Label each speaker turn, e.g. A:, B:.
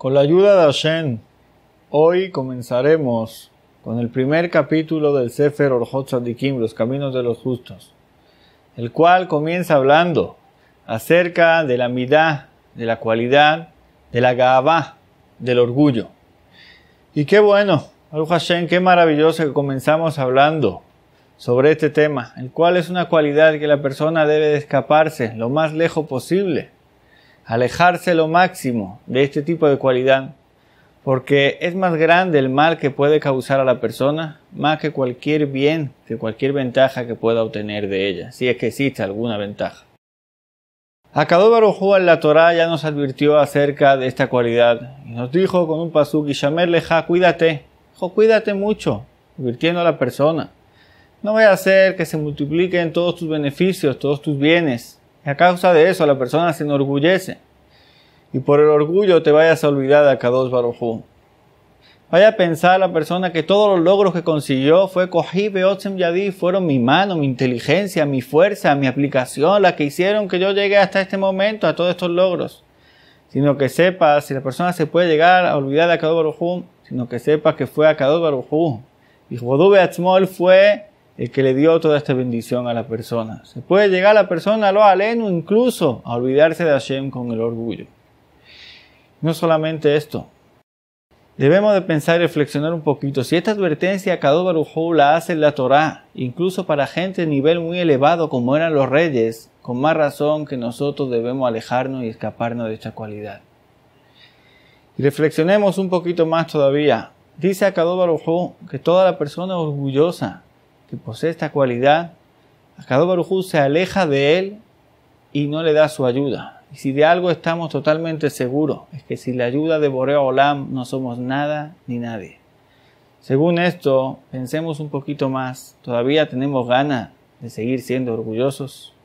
A: Con la ayuda de Hashem, hoy comenzaremos con el primer capítulo del Sefer Orjot Sadikim, Los Caminos de los Justos, el cual comienza hablando acerca de la mitad de la cualidad, de la gavá, del orgullo. Y qué bueno, al Hashem, qué maravilloso que comenzamos hablando sobre este tema, el cual es una cualidad que la persona debe de escaparse lo más lejos posible alejarse lo máximo de este tipo de cualidad, porque es más grande el mal que puede causar a la persona, más que cualquier bien, que cualquier ventaja que pueda obtener de ella, si es que existe alguna ventaja. Akadó en la Torá ya nos advirtió acerca de esta cualidad y nos dijo con un pasuk, y cuídate, jo, cuídate mucho, advirtiendo a la persona. No vaya a hacer que se multipliquen todos tus beneficios, todos tus bienes. Y a causa de eso la persona se enorgullece y por el orgullo te vayas a olvidar de Akadosh Barujú. Vaya a pensar la persona que todos los logros que consiguió fue cogí Beotzem Yadí, fueron mi mano, mi inteligencia, mi fuerza, mi aplicación, la que hicieron que yo llegué hasta este momento a todos estos logros. Sino que sepa, si la persona se puede llegar a olvidar de Akadosh sino que sepas que fue Akadosh Barujú. Y Jodube Atzmol fue el que le dio toda esta bendición a la persona. Se puede llegar a la persona, lo aleno, incluso a olvidarse de Hashem con el orgullo. No solamente esto. Debemos de pensar y reflexionar un poquito. Si esta advertencia a Baruj la hace en la Torá, incluso para gente de nivel muy elevado como eran los reyes, con más razón que nosotros debemos alejarnos y escaparnos de esta cualidad. Y reflexionemos un poquito más todavía. Dice Kadó Baruj que toda la persona orgullosa que posee esta cualidad, Kadó se aleja de él y no le da su ayuda. Y si de algo estamos totalmente seguros, es que sin la ayuda de Borea Olam no somos nada ni nadie. Según esto, pensemos un poquito más, todavía tenemos ganas de seguir siendo orgullosos.